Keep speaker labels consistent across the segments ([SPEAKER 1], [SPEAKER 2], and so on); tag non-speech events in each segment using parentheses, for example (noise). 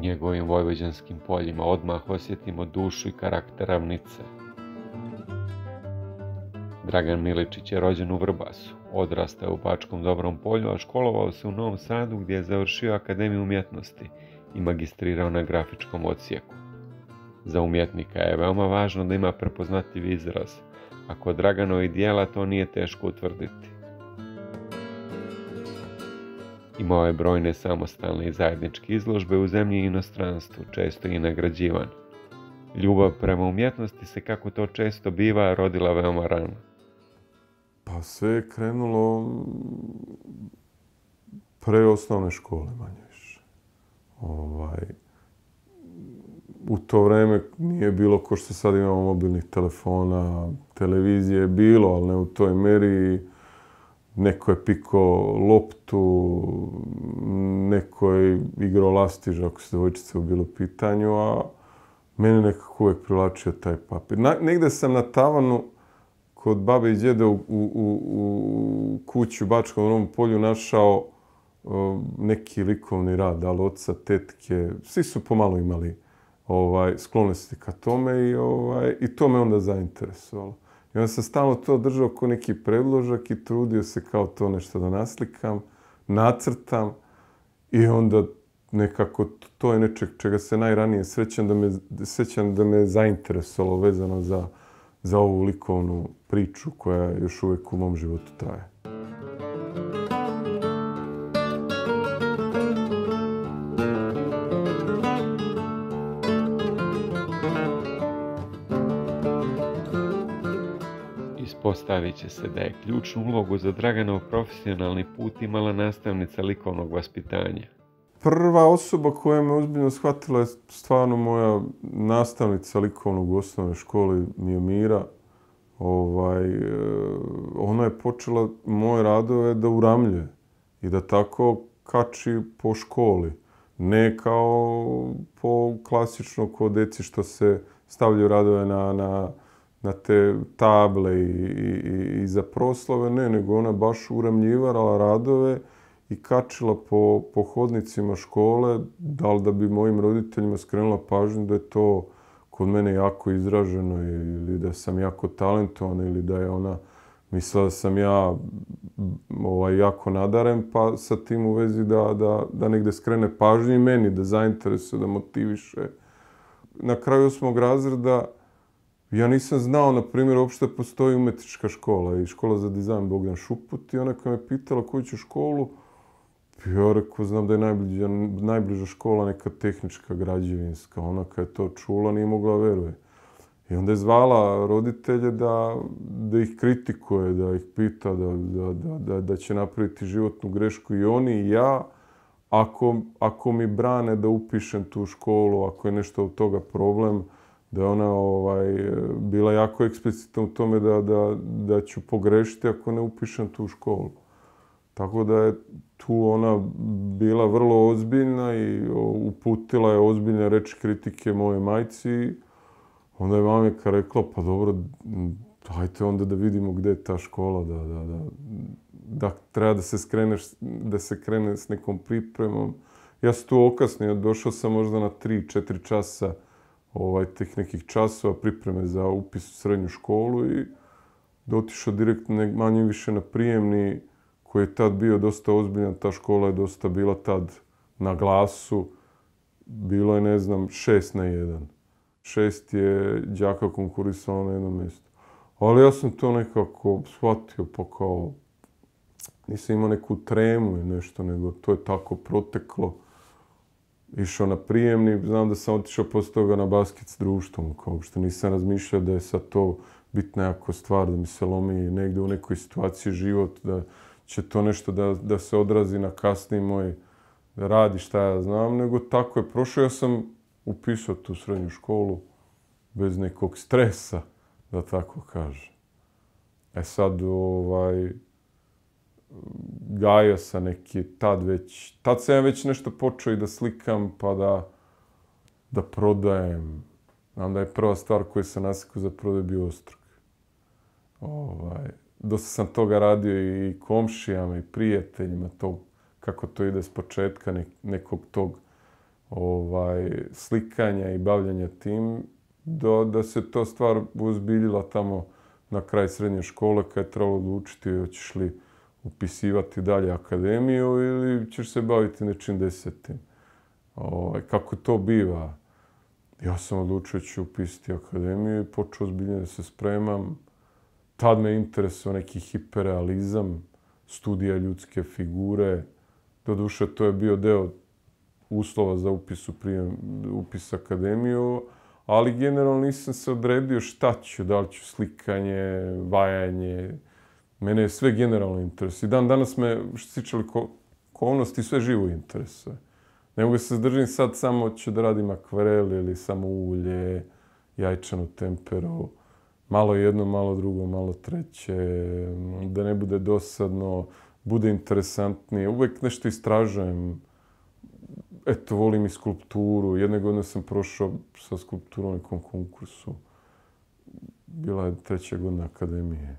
[SPEAKER 1] njegovim vojveđanskim poljima odmah osjetimo dušu i karakter ravnice. Dragan Miličić je rođen u Vrbasu, odrastao u Bačkom dobrom polju, a školovao se u Novom Sadu gdje je završio Akademiju umjetnosti i magistrirao na grafičkom odsijeku. Za umjetnika je veoma važno da ima prepoznatljiv izraz, a kod Draganovi dijela to nije teško utvrditi. Imao je brojne samostalne i zajedničke izložbe u zemlji i inostranstvu, često i nagrađivan. Ljubav prema umjetnosti se, kako to često biva, rodila veoma rano.
[SPEAKER 2] Pa sve je krenulo pre osnovne škole manje više. Ovaj, u to vreme nije bilo ko što sad imamo mobilnih telefona, televizije je bilo, ali ne u toj meri neko je piko loptu, neko je igrao lastiž ako se devojčice u bilo pitanju, a mene nekako uvek privlačio taj papir. negde sam na tavanu kod babe i djede u, u, u, kuću u Bačkom u Romu polju našao e, neki likovni rad, ali oca, tetke, svi su pomalo imali ovaj, sklonosti ka tome i, ovaj, i to me onda zainteresovalo. I onda sam stalno to držao kao neki predložak i trudio se kao to nešto da naslikam, nacrtam i onda nekako to je nečeg čega se najranije srećam da me, srećam da me zainteresovalo vezano za, za ovu likovnu priču koja još uvijek u mom životu traje.
[SPEAKER 1] ispostavit će se da je ključnu ulogu za Draganov profesionalni put imala nastavnica likovnog vaspitanja.
[SPEAKER 2] Prva osoba koja me uzbiljno shvatila je stvarno moja nastavnica likovnog osnovne škole Mijomira. Ovaj, e, ona je počela moje radove da uramljuje i da tako kači po školi. Ne kao po klasično ko deci što se stavljaju radove na, na, na te table i, i, i za proslove, ne, nego ona baš uramljivala radove i kačila po, po hodnicima škole, da da bi mojim roditeljima skrenula pažnju da je to kod mene jako izraženo ili da sam jako talentovan ili da je ona mislila da sam ja ovaj, jako nadaren, pa sa tim u vezi da, da, da negde skrene pažnju i meni, da zainteresuje, da motiviše. Na kraju osmog razreda, Ja nisam znao, na primjer, uopšte postoji umetnička škola i škola za dizajn Bogdan Šuput i ona koja me pitala koju ću školu, ja rekao, znam da je najbliža, najbliža škola neka tehnička, građevinska. Ona kada je to čula, nije mogla veruje. I onda je zvala roditelje da, da ih kritikuje, da ih pita da, da, da, da, da će napraviti životnu grešku i oni i ja, ako, ako mi brane da upišem tu školu, ako je nešto od toga problem, da je ona ovaj, bila jako eksplicitna u tome da, da, da ću pogrešiti ako ne upišem tu školu. Tako da je tu ona bila vrlo ozbiljna i uputila je ozbiljne reči kritike moje majci. Onda je mamika rekla, pa dobro, hajte onda da vidimo gde je ta škola, da, da, da, da treba da se skreneš, da se krene s nekom pripremom. Ja sam tu okasnio, došao sam možda na 3-4 časa, ovaj, tih nekih časova pripreme za upis u srednju školu i dotišao direktno manje više na prijemni koji je tad bio dosta ozbiljan, ta škola je dosta bila tad na glasu, bilo je, ne znam, šest na jedan. Šest je džaka konkurisao na jedno mjesto. Ali ja sam to nekako shvatio, pa kao nisam imao neku tremu i nešto, nego to je tako proteklo išao na prijemni, znam da sam otišao posle toga na basket s društvom, kao uopšte nisam razmišljao da je sad to bitna jako stvar, da mi se lomi negde u nekoj situaciji život, da će to nešto da, da se odrazi na kasniji moj radi šta ja znam, nego tako je prošao. Ja sam upisao tu srednju školu bez nekog stresa, da tako kažem. E sad, ovaj, Gaja sa neki tad već, tad sam već nešto počeo i da slikam pa da da prodajem. Znam da je prva stvar koju sam nasikao za prodaj bio ostrog. Ovaj, dosta sam toga radio i komšijama i prijateljima to kako to ide s početka ne, nekog tog ovaj slikanja i bavljanja tim do da se to stvar uzbiljila tamo na kraj srednje škole kad je trebalo odlučiti hoćeš li učiti, upisivati dalje akademiju ili ćeš se baviti nečim desetim. Ovaj, kako to biva? Ja sam odlučio ću upisati akademiju i počeo ozbiljno da se spremam. Tad me interesuo neki hiperrealizam, studija ljudske figure. Doduše, to je bio deo uslova za upis, prijem, upis akademiju, ali generalno nisam se odredio šta ću, da li ću slikanje, vajanje, Mene je sve generalno interes. I dan danas me, što se tiče likovnosti, sve živo interesuje. Ne mogu se zdržim sad samo ću da radim akvarel ili samo ulje, jajčanu temperu, malo jedno, malo drugo, malo treće, da ne bude dosadno, bude interesantnije. Uvek nešto istražujem. Eto, volim i skulpturu. Jedne godine sam prošao sa skulpturom u nekom konkursu. Bila je treća godina akademije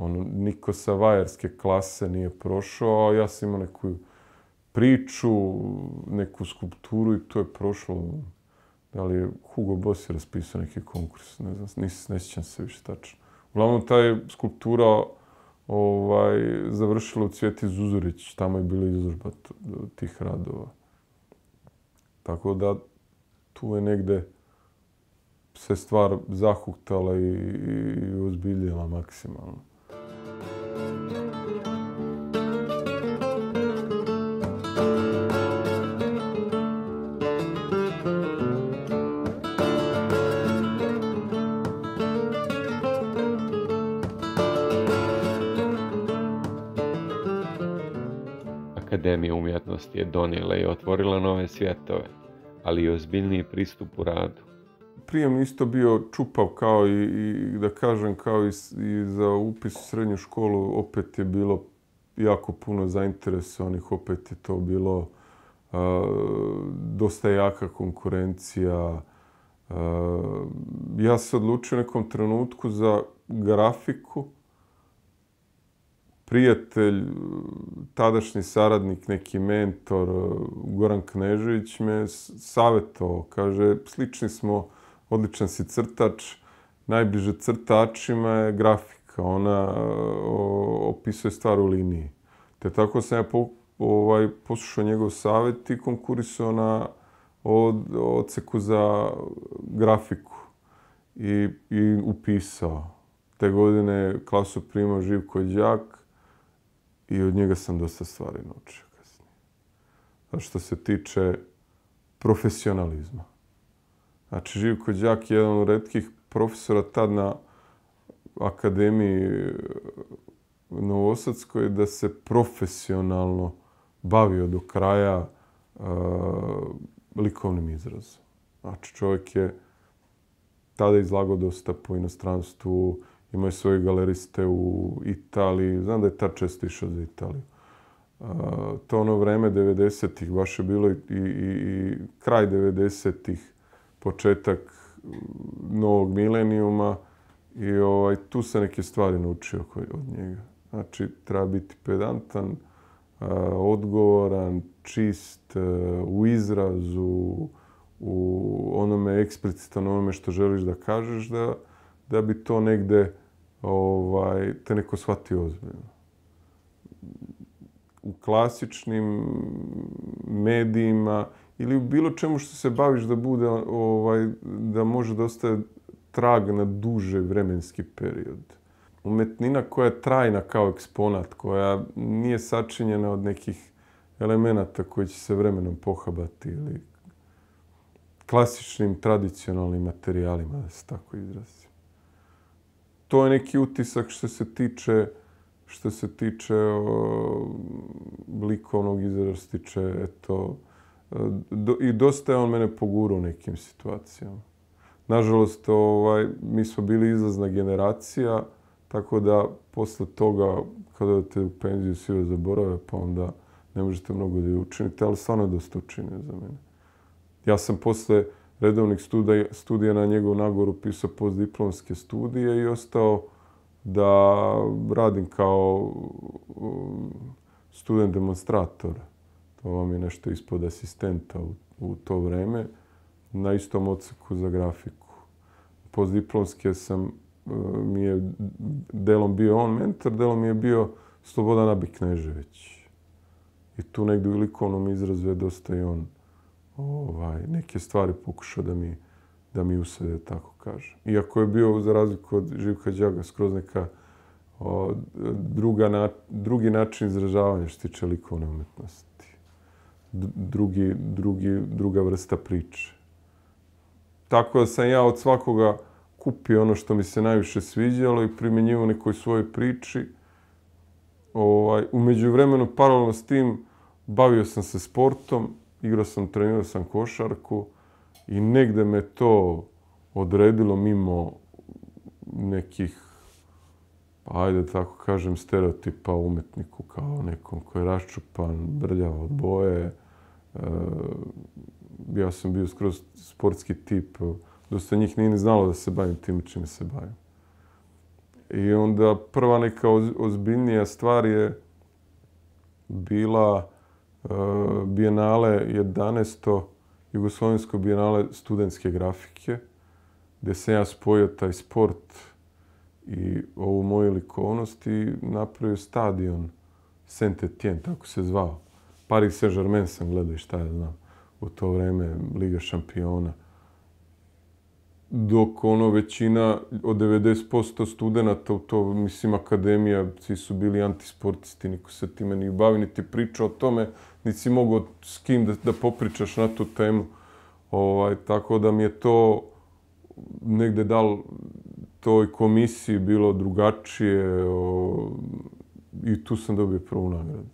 [SPEAKER 2] ono, niko sa vajerske klase nije prošao, a ja sam imao neku priču, neku skulpturu i to je prošlo. Da li je Hugo Boss je raspisao neki konkurs, ne znam, nis, ne sjećam se više tačno. Uglavnom, ta je skulptura ovaj, završila u Cvjeti Zuzurić, tamo je bila izložba tih radova. Tako da, tu je negde se stvar zahuktala i, i, i ozbiljila maksimalno.
[SPEAKER 1] Akademija umjetnosti je donijela i otvorila nove svjetove, ali i ozbiljniji pristup u radu.
[SPEAKER 2] Prijem isto bio čupav kao i, i da kažem, kao i, i za upis u srednju školu, opet je bilo jako puno zainteresovanih, opet je to bilo uh, dosta jaka konkurencija. Uh, ja se odlučio nekom trenutku za grafiku, prijatelj, tadašnji saradnik, neki mentor, e, Goran Knežević me savjeto, kaže, slični smo, odličan si crtač, najbliže crtačima je grafika, ona e, opisuje stvar u liniji. Te tako sam ja po, ovaj, poslušao njegov savjet i konkurisao na od, odseku za grafiku i, i upisao. Te godine klasu primao Živko Đak, I od njega sam dosta stvari naučio kasnije. A što se tiče profesionalizma. Znači, Živko Đak je jedan od redkih profesora tad na Akademiji eh, Novosadskoj da se profesionalno bavio do kraja eh, likovnim izrazom. Znači, čovjek je tada izlagao dosta po inostranstvu, imaju svoje galeriste u Italiji. Znam da je ta često išao za Italiju. A, to ono vreme 90-ih, baš je bilo i, i, i, kraj 90-ih, početak novog milenijuma i ovaj, tu se neke stvari naučio koji, od njega. Znači, treba biti pedantan, odgovoran, čist e, u izrazu, u onome eksplicitan, onome što želiš da kažeš, da, da bi to negde a, ovaj, te neko shvati ozbiljno. U klasičnim medijima ili u bilo čemu što se baviš da bude, ovaj, da može da ostaje trag na duže vremenski period. Umetnina koja je trajna kao eksponat, koja nije sačinjena od nekih elemenata koji će se vremenom pohabati ili klasičnim, tradicionalnim materijalima, da se tako izrazi to je neki utisak što se tiče što se tiče o, likovnog izraza, što se tiče eto, do, i dosta je on mene pogurao u nekim situacijama. Nažalost, ovaj, mi smo bili izlazna generacija, tako da posle toga, kada ste u penziju svi joj zaborave, pa onda ne možete mnogo da učinite, ali stvarno je dosta učinio za mene. Ja sam posle, uh, redovnih studija, studija na njegovu nagor upisao postdiplomske studije i ostao da radim kao um, student demonstrator. To vam je nešto ispod asistenta u, to vreme na istom odseku za grafiku. Postdiplomske sam uh, mi je delom bio on mentor, delom mi je bio Slobodan Abiknežević. I tu negdje u likovnom izrazu je dosta i on ovaj, neke stvari pokušao da mi, da mi usede, tako kaže. Iako je bio, za razliku od Živka Đaga, skroz neka o, druga na, drugi način izražavanja što tiče likovne umetnosti. Drugi, drugi, druga vrsta priče. Tako da sam ja od svakoga kupio ono što mi se najviše sviđalo i primjenjivo nekoj svojoj priči. Ovaj, umeđu vremenu, paralelno s tim, bavio sam se sportom, igrao sam, trenirao sam košarku i negde me to odredilo mimo nekih, ajde tako kažem, stereotipa umetniku kao nekom koji je raščupan, brljav od boje. E, ja sam bio skroz sportski tip, dosta njih nije ni znalo da se bavim tim čime se bavim. I onda prva neka ozbiljnija stvar je bila Eh, bienale 11. Jugoslovensko bienale studentske grafike, gdje sam ja spojio taj sport i ovu moju likovnost i napravio stadion Saint-Étienne, tako se zvao. Paris Saint-Germain sam gledao i šta ja znam u to vreme, Liga šampiona dok ono većina od 90% studenta u to, mislim, akademija, svi su bili antisportisti, niko se time ni bavi, niti priča o tome, niti si mogao s kim da, da popričaš na tu temu. Ovaj, tako da mi je to negde dal toj komisiji bilo drugačije o, i tu sam dobio prvu nagradu.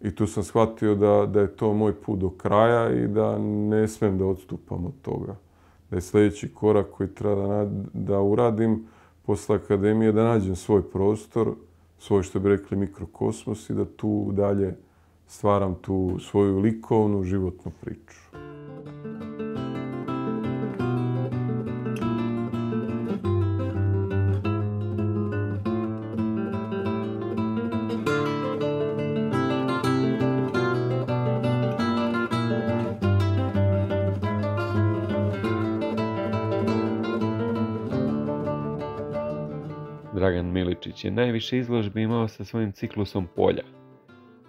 [SPEAKER 2] I tu sam shvatio da, da je to moj put do kraja i da ne smem da odstupam od toga da sljedeći korak koji treba da, da uradim posle akademije, da nađem svoj prostor, svoj što bi rekli mikrokosmos i da tu dalje stvaram tu svoju likovnu životnu priču.
[SPEAKER 1] Dragan Miličić je najviše izložbi imao sa svojim ciklusom polja.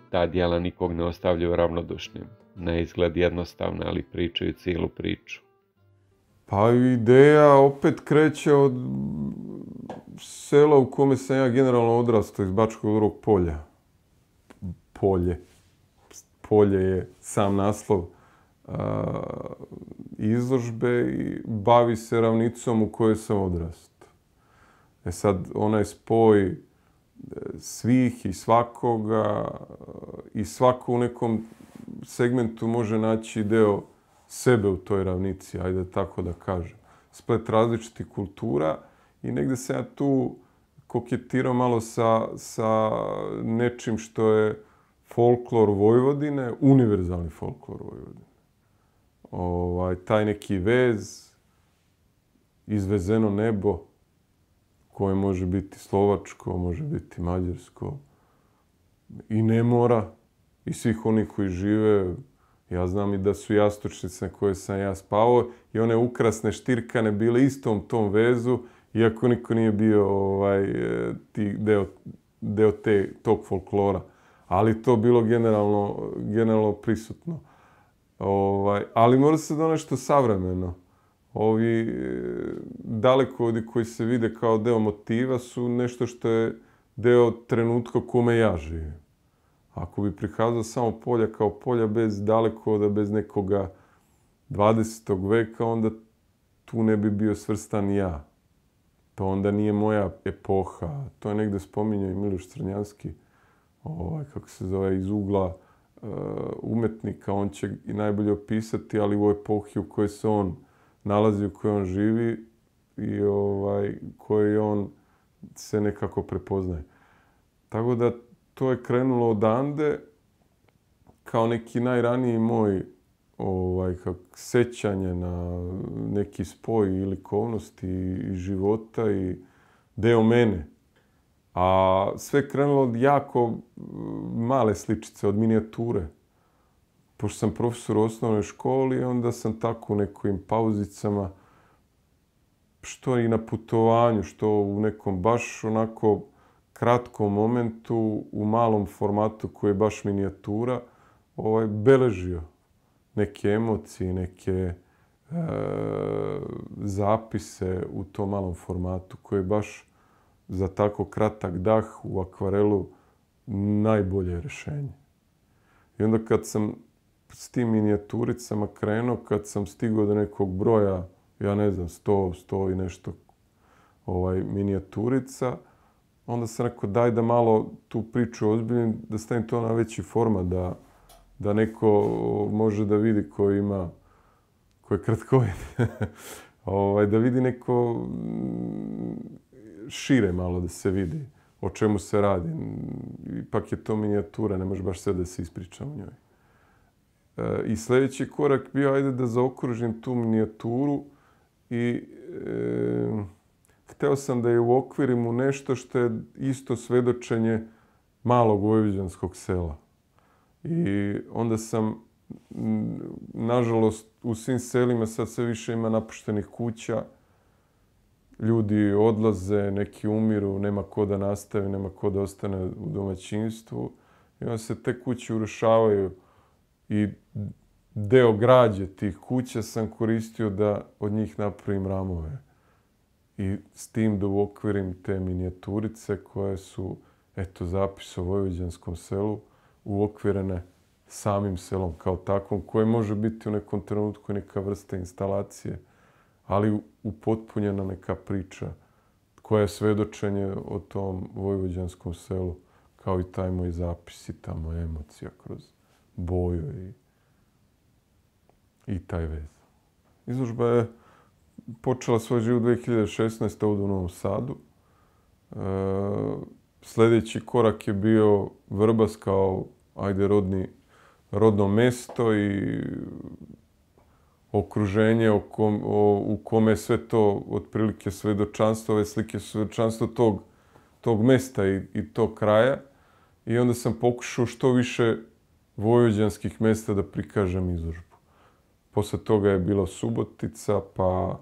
[SPEAKER 1] Ta dijela nikog ne ostavljaju ravnodušnim. Na izgled jednostavna, ali pričaju cijelu priču.
[SPEAKER 2] Pa ideja opet kreće od sela u kome sam ja generalno odrastao iz Bačkog drugog polja. Polje. Polje je sam naslov a, izložbe i bavi se ravnicom u kojoj sam odrastao. E sad, onaj spoj e, svih i svakoga e, i svako u nekom segmentu može naći deo sebe u toj ravnici, ajde tako da kažem. Splet različiti kultura i negde se ja tu koketirao malo sa, sa nečim što je folklor Vojvodine, univerzalni folklor Vojvodine. Ovaj, taj neki vez, izvezeno nebo, koje može biti slovačko, može biti mađarsko i ne mora. I svih oni koji žive, ja znam i da su jastučnice na koje sam ja spavao i one ukrasne štirkane bile istom tom vezu, iako niko nije bio ovaj, e, ti, deo, deo te, tog folklora. Ali to bilo generalno, generalno prisutno. Ovaj, ali mora se da nešto savremeno ovi e, dalekovodi koji se vide kao deo motiva su nešto što je deo trenutka kome ja živim. Ako bi prikazao samo polja kao polja bez dalekovoda, bez nekoga 20. veka, onda tu ne bi bio svrstan ja. To onda nije moja epoha. To je negde spominjao i Miloš Crnjanski, ovaj, kako se zove, iz ugla e, umetnika. On će i najbolje opisati, ali u epohi u kojoj se on nalazi u kojoj on živi i ovaj, koji on se nekako prepoznaje. Tako da to je krenulo odande kao neki najraniji moj ovaj, kak, sećanje na neki spoj ili likovnosti i života i deo mene. A sve krenulo od jako male sličice, od minijature pošto sam profesor u osnovnoj školi, onda sam tako u nekojim pauzicama, što i na putovanju, što u nekom baš onako kratkom momentu, u malom formatu koji je baš minijatura, ovaj, beležio neke emocije, neke e, zapise u tom malom formatu koji je baš za tako kratak dah u akvarelu najbolje rješenje. I onda kad sam s tim minijaturicama krenuo kad sam stigao do nekog broja, ja ne znam, 100, 100 i nešto ovaj minijaturica, onda sam rekao daj da malo tu priču ozbiljim, da stavim to na veći forma, da, da neko može da vidi ko ima, ko je kratkovid, (laughs) ovaj, da vidi neko mm, šire malo da se vidi o čemu se radi. Ipak je to minijatura, ne može baš sve da se ispriča u njoj. I sljedeći korak bio, ajde da zaokružim tu minijaturu i e, hteo sam da je u okvirimu nešto što je isto svedočenje malog vojviđanskog sela. I onda sam, nažalost, u svim selima sad sve više ima napuštenih kuća, ljudi odlaze, neki umiru, nema ko da nastavi, nema ko da ostane u domaćinstvu. I onda se te kuće urušavaju i deo građe tih kuća sam koristio da od njih napravim ramove. I s tim da uokvirim te minijaturice koje su, eto, zapis o Vojvođanskom selu, uokvirene samim selom kao takvom, koje može biti u nekom trenutku neka vrsta instalacije, ali upotpunjena neka priča koja je svedočenje o tom Vojvođanskom selu, kao i taj moj zapis i ta moja emocija kroz boju i, i taj vez. Izložba je počela svoj život 2016. ovdje u Novom Sadu. E, sljedeći korak je bio Vrbas kao ajde rodni, rodno mesto i okruženje o kom, o, u kome je sve to otprilike svedočanstvo, ove slike svedočanstvo tog, tog mesta i, i tog kraja. I onda sam pokušao što više vojuđanskih mesta da prikažem izložbu. Posle toga je bilo Subotica, pa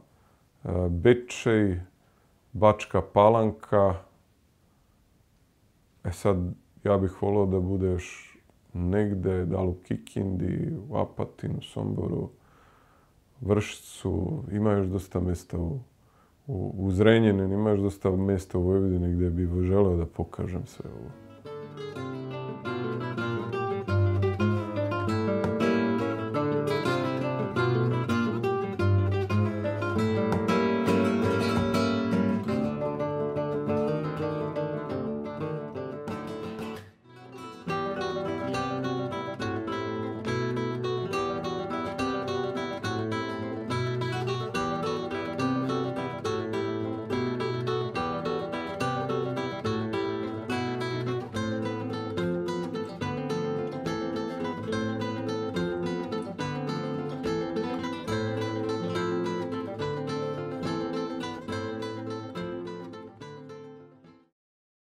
[SPEAKER 2] e, Bečej, Bačka Palanka. E sad, ja bih volao da budeš negde, da li u Kikindi, u Apatinu, Somboru, Vršcu, ima još dosta mesta u, u, u Zrenjenin, još dosta mesta u Vojvodini gde bih želeo da pokažem sve ovo. Thank